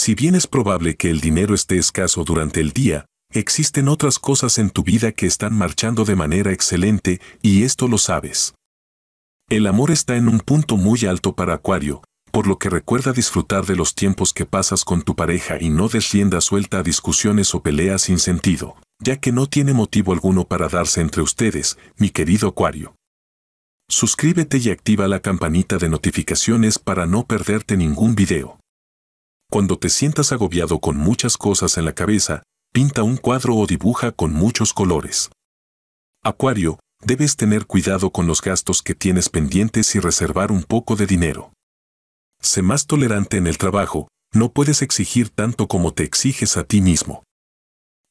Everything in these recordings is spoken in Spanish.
Si bien es probable que el dinero esté escaso durante el día, existen otras cosas en tu vida que están marchando de manera excelente y esto lo sabes. El amor está en un punto muy alto para Acuario, por lo que recuerda disfrutar de los tiempos que pasas con tu pareja y no descienda suelta a discusiones o peleas sin sentido, ya que no tiene motivo alguno para darse entre ustedes, mi querido Acuario. Suscríbete y activa la campanita de notificaciones para no perderte ningún video. Cuando te sientas agobiado con muchas cosas en la cabeza, pinta un cuadro o dibuja con muchos colores. Acuario, debes tener cuidado con los gastos que tienes pendientes y reservar un poco de dinero. Sé más tolerante en el trabajo, no puedes exigir tanto como te exiges a ti mismo.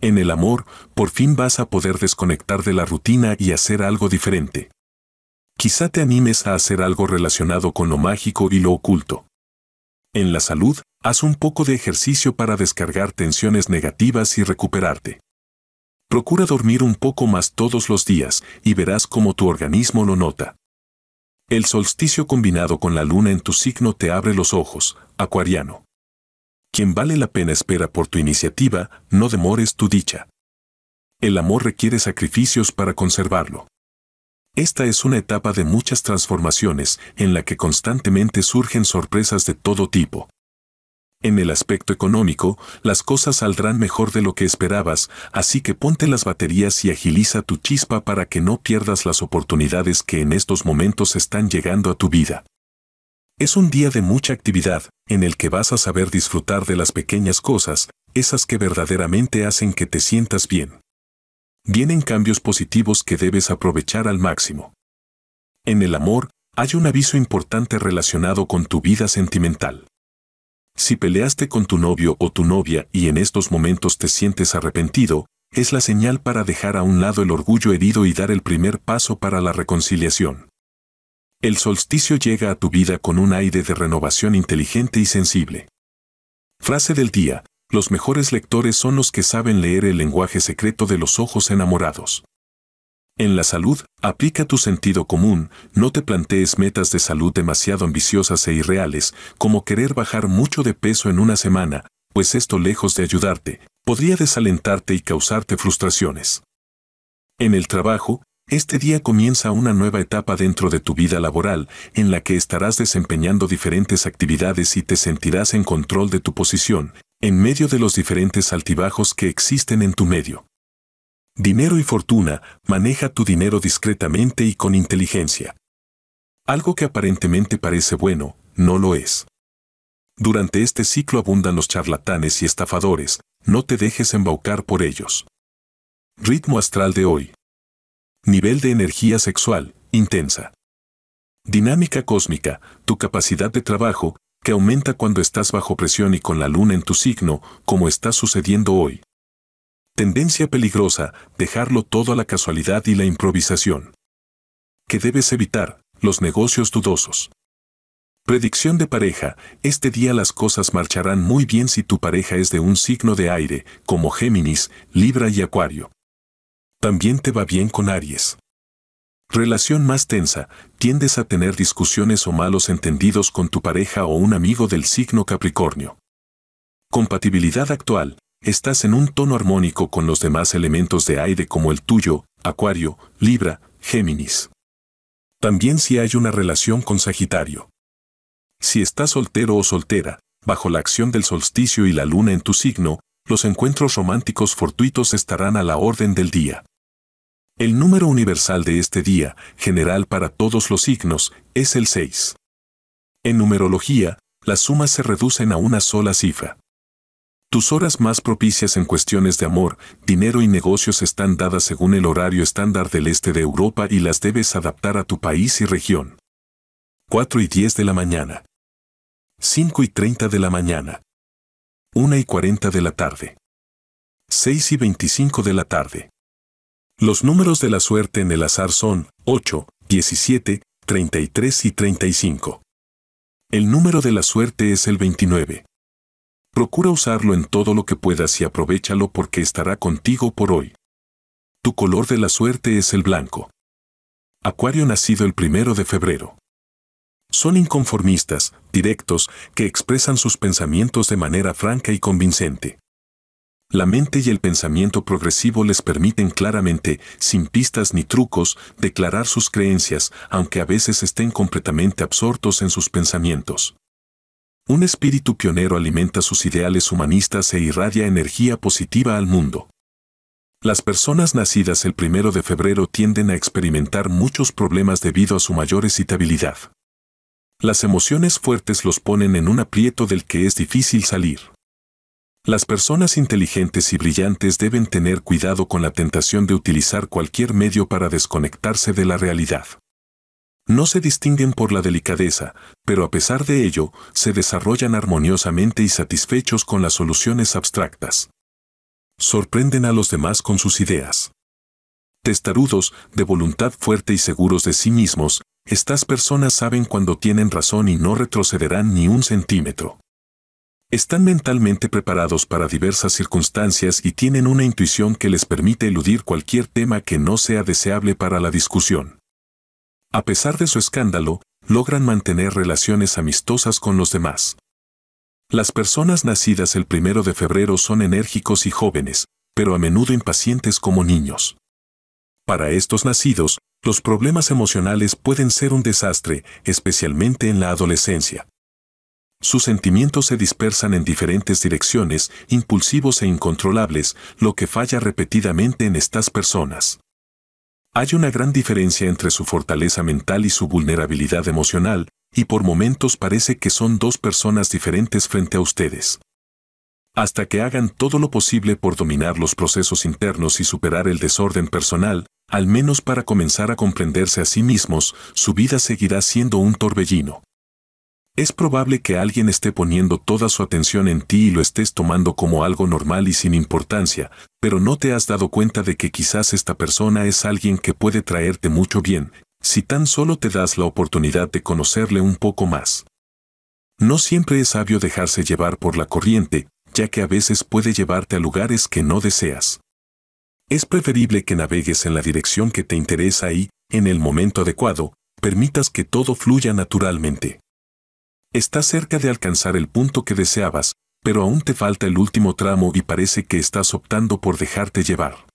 En el amor, por fin vas a poder desconectar de la rutina y hacer algo diferente. Quizá te animes a hacer algo relacionado con lo mágico y lo oculto. En la salud, Haz un poco de ejercicio para descargar tensiones negativas y recuperarte. Procura dormir un poco más todos los días y verás cómo tu organismo lo nota. El solsticio combinado con la luna en tu signo te abre los ojos, acuariano. Quien vale la pena espera por tu iniciativa, no demores tu dicha. El amor requiere sacrificios para conservarlo. Esta es una etapa de muchas transformaciones en la que constantemente surgen sorpresas de todo tipo. En el aspecto económico, las cosas saldrán mejor de lo que esperabas, así que ponte las baterías y agiliza tu chispa para que no pierdas las oportunidades que en estos momentos están llegando a tu vida. Es un día de mucha actividad, en el que vas a saber disfrutar de las pequeñas cosas, esas que verdaderamente hacen que te sientas bien. Vienen cambios positivos que debes aprovechar al máximo. En el amor, hay un aviso importante relacionado con tu vida sentimental. Si peleaste con tu novio o tu novia y en estos momentos te sientes arrepentido, es la señal para dejar a un lado el orgullo herido y dar el primer paso para la reconciliación. El solsticio llega a tu vida con un aire de renovación inteligente y sensible. Frase del día, los mejores lectores son los que saben leer el lenguaje secreto de los ojos enamorados. En la salud, aplica tu sentido común, no te plantees metas de salud demasiado ambiciosas e irreales, como querer bajar mucho de peso en una semana, pues esto lejos de ayudarte, podría desalentarte y causarte frustraciones. En el trabajo, este día comienza una nueva etapa dentro de tu vida laboral, en la que estarás desempeñando diferentes actividades y te sentirás en control de tu posición, en medio de los diferentes altibajos que existen en tu medio dinero y fortuna, maneja tu dinero discretamente y con inteligencia. Algo que aparentemente parece bueno, no lo es. Durante este ciclo abundan los charlatanes y estafadores, no te dejes embaucar por ellos. Ritmo astral de hoy. Nivel de energía sexual, intensa. Dinámica cósmica, tu capacidad de trabajo, que aumenta cuando estás bajo presión y con la luna en tu signo, como está sucediendo hoy. Tendencia peligrosa, dejarlo todo a la casualidad y la improvisación. Que debes evitar, los negocios dudosos. Predicción de pareja, este día las cosas marcharán muy bien si tu pareja es de un signo de aire, como Géminis, Libra y Acuario. También te va bien con Aries. Relación más tensa, tiendes a tener discusiones o malos entendidos con tu pareja o un amigo del signo Capricornio. Compatibilidad actual, estás en un tono armónico con los demás elementos de aire como el tuyo, Acuario, Libra, Géminis. También si hay una relación con Sagitario. Si estás soltero o soltera, bajo la acción del solsticio y la luna en tu signo, los encuentros románticos fortuitos estarán a la orden del día. El número universal de este día, general para todos los signos, es el 6. En numerología, las sumas se reducen a una sola cifra. Tus horas más propicias en cuestiones de amor, dinero y negocios están dadas según el horario estándar del este de Europa y las debes adaptar a tu país y región. 4 y 10 de la mañana. 5 y 30 de la mañana. 1 y 40 de la tarde. 6 y 25 de la tarde. Los números de la suerte en el azar son 8, 17, 33 y 35. El número de la suerte es el 29. Procura usarlo en todo lo que puedas y aprovechalo porque estará contigo por hoy. Tu color de la suerte es el blanco. Acuario nacido el primero de febrero. Son inconformistas, directos, que expresan sus pensamientos de manera franca y convincente. La mente y el pensamiento progresivo les permiten claramente, sin pistas ni trucos, declarar sus creencias, aunque a veces estén completamente absortos en sus pensamientos. Un espíritu pionero alimenta sus ideales humanistas e irradia energía positiva al mundo. Las personas nacidas el primero de febrero tienden a experimentar muchos problemas debido a su mayor excitabilidad. Las emociones fuertes los ponen en un aprieto del que es difícil salir. Las personas inteligentes y brillantes deben tener cuidado con la tentación de utilizar cualquier medio para desconectarse de la realidad. No se distinguen por la delicadeza, pero a pesar de ello, se desarrollan armoniosamente y satisfechos con las soluciones abstractas. Sorprenden a los demás con sus ideas. Testarudos, de voluntad fuerte y seguros de sí mismos, estas personas saben cuando tienen razón y no retrocederán ni un centímetro. Están mentalmente preparados para diversas circunstancias y tienen una intuición que les permite eludir cualquier tema que no sea deseable para la discusión. A pesar de su escándalo, logran mantener relaciones amistosas con los demás. Las personas nacidas el primero de febrero son enérgicos y jóvenes, pero a menudo impacientes como niños. Para estos nacidos, los problemas emocionales pueden ser un desastre, especialmente en la adolescencia. Sus sentimientos se dispersan en diferentes direcciones, impulsivos e incontrolables, lo que falla repetidamente en estas personas. Hay una gran diferencia entre su fortaleza mental y su vulnerabilidad emocional, y por momentos parece que son dos personas diferentes frente a ustedes. Hasta que hagan todo lo posible por dominar los procesos internos y superar el desorden personal, al menos para comenzar a comprenderse a sí mismos, su vida seguirá siendo un torbellino. Es probable que alguien esté poniendo toda su atención en ti y lo estés tomando como algo normal y sin importancia, pero no te has dado cuenta de que quizás esta persona es alguien que puede traerte mucho bien, si tan solo te das la oportunidad de conocerle un poco más. No siempre es sabio dejarse llevar por la corriente, ya que a veces puede llevarte a lugares que no deseas. Es preferible que navegues en la dirección que te interesa y, en el momento adecuado, permitas que todo fluya naturalmente. Estás cerca de alcanzar el punto que deseabas, pero aún te falta el último tramo y parece que estás optando por dejarte llevar.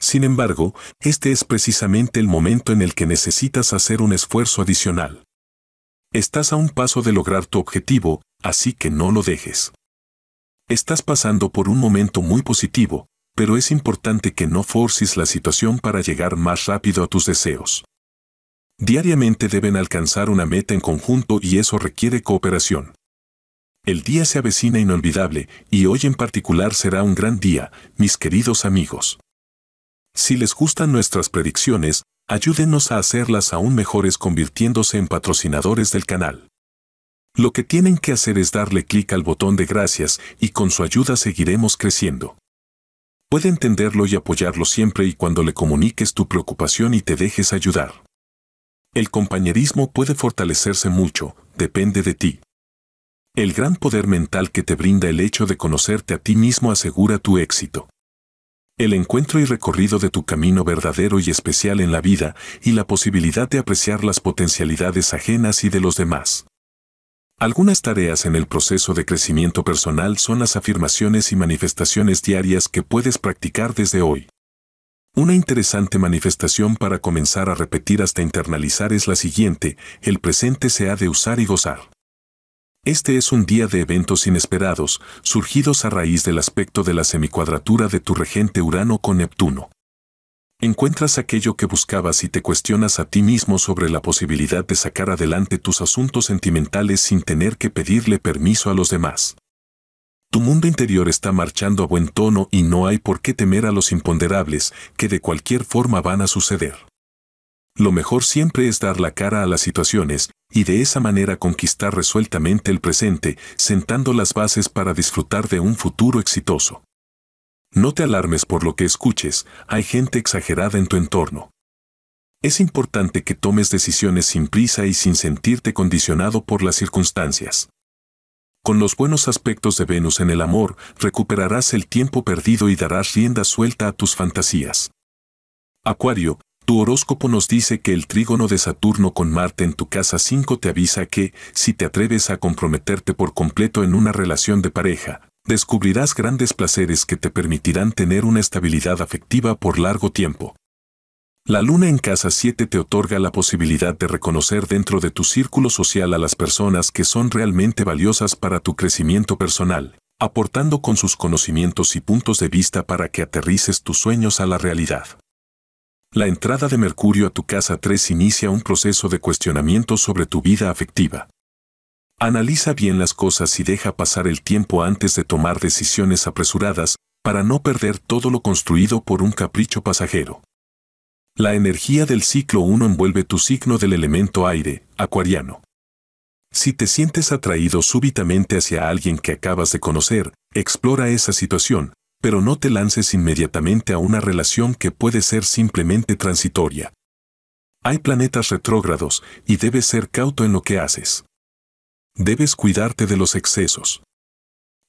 Sin embargo, este es precisamente el momento en el que necesitas hacer un esfuerzo adicional. Estás a un paso de lograr tu objetivo, así que no lo dejes. Estás pasando por un momento muy positivo, pero es importante que no forces la situación para llegar más rápido a tus deseos. Diariamente deben alcanzar una meta en conjunto y eso requiere cooperación. El día se avecina inolvidable y hoy en particular será un gran día, mis queridos amigos. Si les gustan nuestras predicciones, ayúdenos a hacerlas aún mejores convirtiéndose en patrocinadores del canal. Lo que tienen que hacer es darle clic al botón de gracias y con su ayuda seguiremos creciendo. Puede entenderlo y apoyarlo siempre y cuando le comuniques tu preocupación y te dejes ayudar. El compañerismo puede fortalecerse mucho, depende de ti. El gran poder mental que te brinda el hecho de conocerte a ti mismo asegura tu éxito. El encuentro y recorrido de tu camino verdadero y especial en la vida y la posibilidad de apreciar las potencialidades ajenas y de los demás. Algunas tareas en el proceso de crecimiento personal son las afirmaciones y manifestaciones diarias que puedes practicar desde hoy. Una interesante manifestación para comenzar a repetir hasta internalizar es la siguiente, el presente se ha de usar y gozar. Este es un día de eventos inesperados, surgidos a raíz del aspecto de la semicuadratura de tu regente Urano con Neptuno. Encuentras aquello que buscabas y te cuestionas a ti mismo sobre la posibilidad de sacar adelante tus asuntos sentimentales sin tener que pedirle permiso a los demás. Tu mundo interior está marchando a buen tono y no hay por qué temer a los imponderables que de cualquier forma van a suceder. Lo mejor siempre es dar la cara a las situaciones y de esa manera conquistar resueltamente el presente, sentando las bases para disfrutar de un futuro exitoso. No te alarmes por lo que escuches, hay gente exagerada en tu entorno. Es importante que tomes decisiones sin prisa y sin sentirte condicionado por las circunstancias. Con los buenos aspectos de Venus en el amor, recuperarás el tiempo perdido y darás rienda suelta a tus fantasías. Acuario, tu horóscopo nos dice que el trígono de Saturno con Marte en tu casa 5 te avisa que, si te atreves a comprometerte por completo en una relación de pareja, descubrirás grandes placeres que te permitirán tener una estabilidad afectiva por largo tiempo, la luna en casa 7 te otorga la posibilidad de reconocer dentro de tu círculo social a las personas que son realmente valiosas para tu crecimiento personal, aportando con sus conocimientos y puntos de vista para que aterrices tus sueños a la realidad. La entrada de Mercurio a tu casa 3 inicia un proceso de cuestionamiento sobre tu vida afectiva. Analiza bien las cosas y deja pasar el tiempo antes de tomar decisiones apresuradas para no perder todo lo construido por un capricho pasajero. La energía del ciclo 1 envuelve tu signo del elemento aire, acuariano. Si te sientes atraído súbitamente hacia alguien que acabas de conocer, explora esa situación, pero no te lances inmediatamente a una relación que puede ser simplemente transitoria. Hay planetas retrógrados y debes ser cauto en lo que haces. Debes cuidarte de los excesos.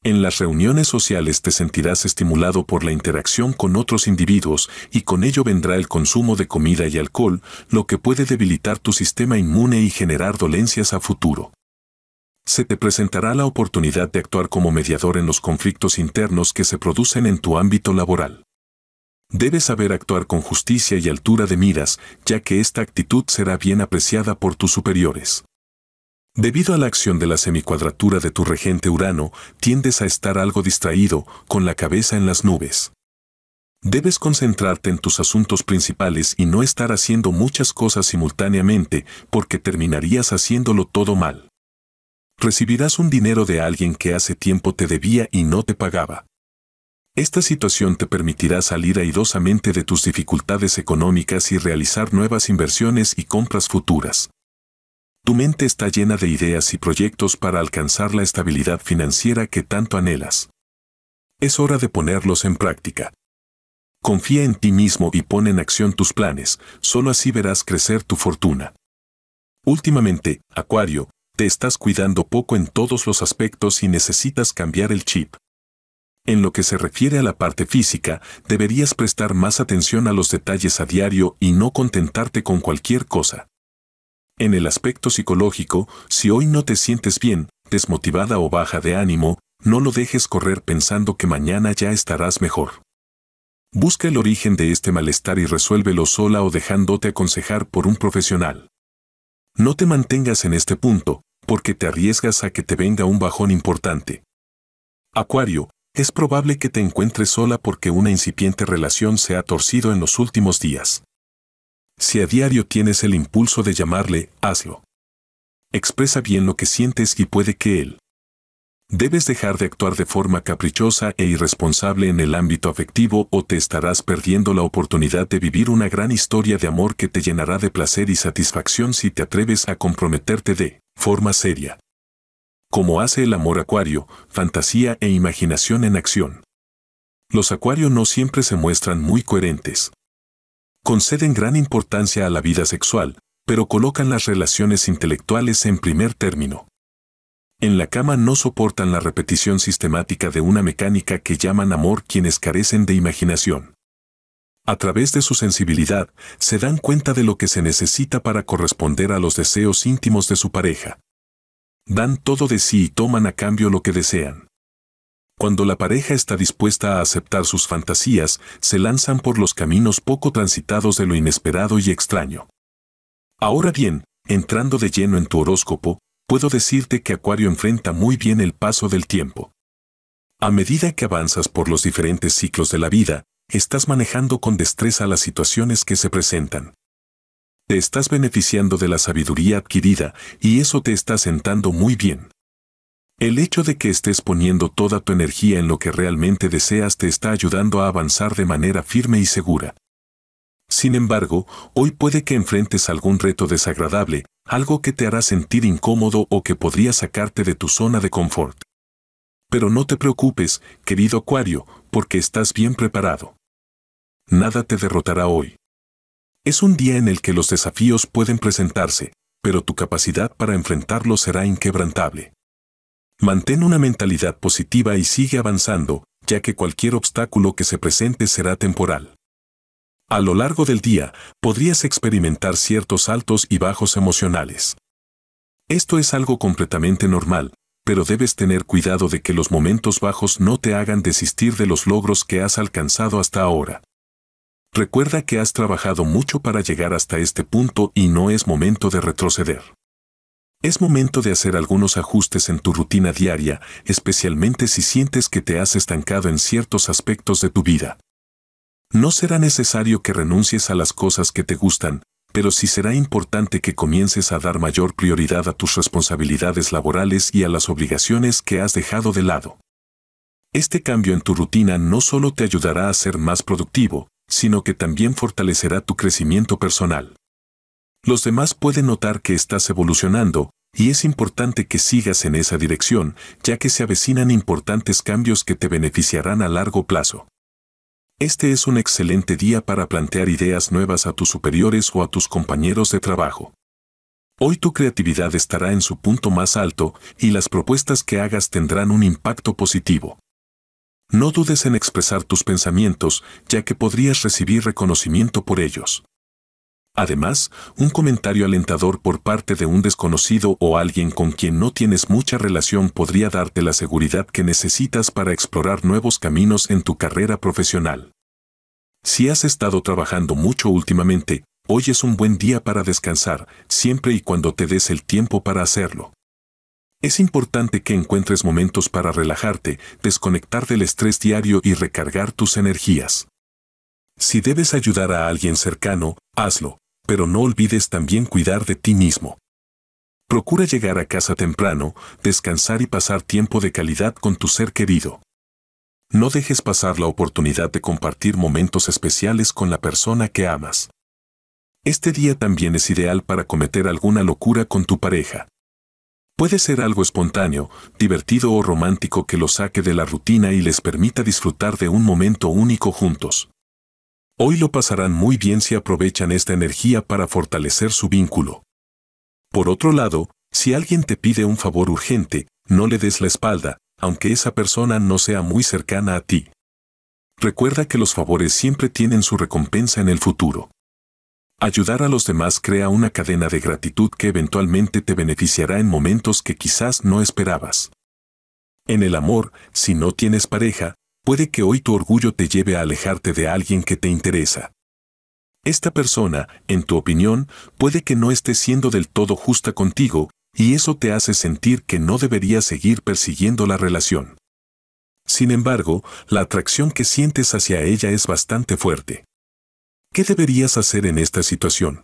En las reuniones sociales te sentirás estimulado por la interacción con otros individuos y con ello vendrá el consumo de comida y alcohol, lo que puede debilitar tu sistema inmune y generar dolencias a futuro. Se te presentará la oportunidad de actuar como mediador en los conflictos internos que se producen en tu ámbito laboral. Debes saber actuar con justicia y altura de miras, ya que esta actitud será bien apreciada por tus superiores. Debido a la acción de la semicuadratura de tu regente Urano, tiendes a estar algo distraído, con la cabeza en las nubes. Debes concentrarte en tus asuntos principales y no estar haciendo muchas cosas simultáneamente porque terminarías haciéndolo todo mal. Recibirás un dinero de alguien que hace tiempo te debía y no te pagaba. Esta situación te permitirá salir airosamente de tus dificultades económicas y realizar nuevas inversiones y compras futuras. Tu mente está llena de ideas y proyectos para alcanzar la estabilidad financiera que tanto anhelas. Es hora de ponerlos en práctica. Confía en ti mismo y pon en acción tus planes, solo así verás crecer tu fortuna. Últimamente, Acuario, te estás cuidando poco en todos los aspectos y necesitas cambiar el chip. En lo que se refiere a la parte física, deberías prestar más atención a los detalles a diario y no contentarte con cualquier cosa. En el aspecto psicológico, si hoy no te sientes bien, desmotivada o baja de ánimo, no lo dejes correr pensando que mañana ya estarás mejor. Busca el origen de este malestar y resuélvelo sola o dejándote aconsejar por un profesional. No te mantengas en este punto, porque te arriesgas a que te venga un bajón importante. Acuario, es probable que te encuentres sola porque una incipiente relación se ha torcido en los últimos días. Si a diario tienes el impulso de llamarle, hazlo. Expresa bien lo que sientes y puede que él. Debes dejar de actuar de forma caprichosa e irresponsable en el ámbito afectivo o te estarás perdiendo la oportunidad de vivir una gran historia de amor que te llenará de placer y satisfacción si te atreves a comprometerte de forma seria. Como hace el amor acuario, fantasía e imaginación en acción. Los acuarios no siempre se muestran muy coherentes conceden gran importancia a la vida sexual, pero colocan las relaciones intelectuales en primer término. En la cama no soportan la repetición sistemática de una mecánica que llaman amor quienes carecen de imaginación. A través de su sensibilidad, se dan cuenta de lo que se necesita para corresponder a los deseos íntimos de su pareja. Dan todo de sí y toman a cambio lo que desean. Cuando la pareja está dispuesta a aceptar sus fantasías, se lanzan por los caminos poco transitados de lo inesperado y extraño. Ahora bien, entrando de lleno en tu horóscopo, puedo decirte que Acuario enfrenta muy bien el paso del tiempo. A medida que avanzas por los diferentes ciclos de la vida, estás manejando con destreza las situaciones que se presentan. Te estás beneficiando de la sabiduría adquirida y eso te está sentando muy bien. El hecho de que estés poniendo toda tu energía en lo que realmente deseas te está ayudando a avanzar de manera firme y segura. Sin embargo, hoy puede que enfrentes algún reto desagradable, algo que te hará sentir incómodo o que podría sacarte de tu zona de confort. Pero no te preocupes, querido Acuario, porque estás bien preparado. Nada te derrotará hoy. Es un día en el que los desafíos pueden presentarse, pero tu capacidad para enfrentarlos será inquebrantable. Mantén una mentalidad positiva y sigue avanzando, ya que cualquier obstáculo que se presente será temporal. A lo largo del día, podrías experimentar ciertos altos y bajos emocionales. Esto es algo completamente normal, pero debes tener cuidado de que los momentos bajos no te hagan desistir de los logros que has alcanzado hasta ahora. Recuerda que has trabajado mucho para llegar hasta este punto y no es momento de retroceder. Es momento de hacer algunos ajustes en tu rutina diaria, especialmente si sientes que te has estancado en ciertos aspectos de tu vida. No será necesario que renuncies a las cosas que te gustan, pero sí será importante que comiences a dar mayor prioridad a tus responsabilidades laborales y a las obligaciones que has dejado de lado. Este cambio en tu rutina no solo te ayudará a ser más productivo, sino que también fortalecerá tu crecimiento personal. Los demás pueden notar que estás evolucionando, y es importante que sigas en esa dirección, ya que se avecinan importantes cambios que te beneficiarán a largo plazo. Este es un excelente día para plantear ideas nuevas a tus superiores o a tus compañeros de trabajo. Hoy tu creatividad estará en su punto más alto y las propuestas que hagas tendrán un impacto positivo. No dudes en expresar tus pensamientos, ya que podrías recibir reconocimiento por ellos. Además, un comentario alentador por parte de un desconocido o alguien con quien no tienes mucha relación podría darte la seguridad que necesitas para explorar nuevos caminos en tu carrera profesional. Si has estado trabajando mucho últimamente, hoy es un buen día para descansar, siempre y cuando te des el tiempo para hacerlo. Es importante que encuentres momentos para relajarte, desconectar del estrés diario y recargar tus energías. Si debes ayudar a alguien cercano, hazlo, pero no olvides también cuidar de ti mismo. Procura llegar a casa temprano, descansar y pasar tiempo de calidad con tu ser querido. No dejes pasar la oportunidad de compartir momentos especiales con la persona que amas. Este día también es ideal para cometer alguna locura con tu pareja. Puede ser algo espontáneo, divertido o romántico que los saque de la rutina y les permita disfrutar de un momento único juntos. Hoy lo pasarán muy bien si aprovechan esta energía para fortalecer su vínculo. Por otro lado, si alguien te pide un favor urgente, no le des la espalda, aunque esa persona no sea muy cercana a ti. Recuerda que los favores siempre tienen su recompensa en el futuro. Ayudar a los demás crea una cadena de gratitud que eventualmente te beneficiará en momentos que quizás no esperabas. En el amor, si no tienes pareja, Puede que hoy tu orgullo te lleve a alejarte de alguien que te interesa. Esta persona, en tu opinión, puede que no esté siendo del todo justa contigo, y eso te hace sentir que no deberías seguir persiguiendo la relación. Sin embargo, la atracción que sientes hacia ella es bastante fuerte. ¿Qué deberías hacer en esta situación?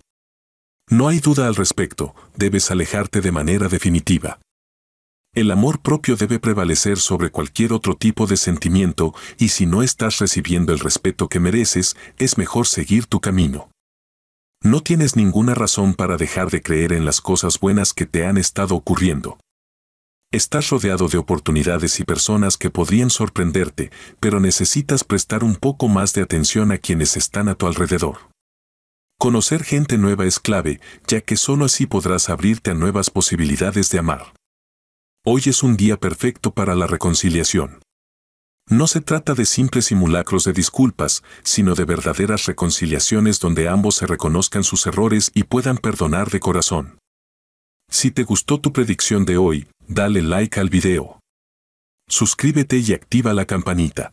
No hay duda al respecto, debes alejarte de manera definitiva. El amor propio debe prevalecer sobre cualquier otro tipo de sentimiento y si no estás recibiendo el respeto que mereces, es mejor seguir tu camino. No tienes ninguna razón para dejar de creer en las cosas buenas que te han estado ocurriendo. Estás rodeado de oportunidades y personas que podrían sorprenderte, pero necesitas prestar un poco más de atención a quienes están a tu alrededor. Conocer gente nueva es clave, ya que solo así podrás abrirte a nuevas posibilidades de amar. Hoy es un día perfecto para la reconciliación. No se trata de simples simulacros de disculpas, sino de verdaderas reconciliaciones donde ambos se reconozcan sus errores y puedan perdonar de corazón. Si te gustó tu predicción de hoy, dale like al video. Suscríbete y activa la campanita.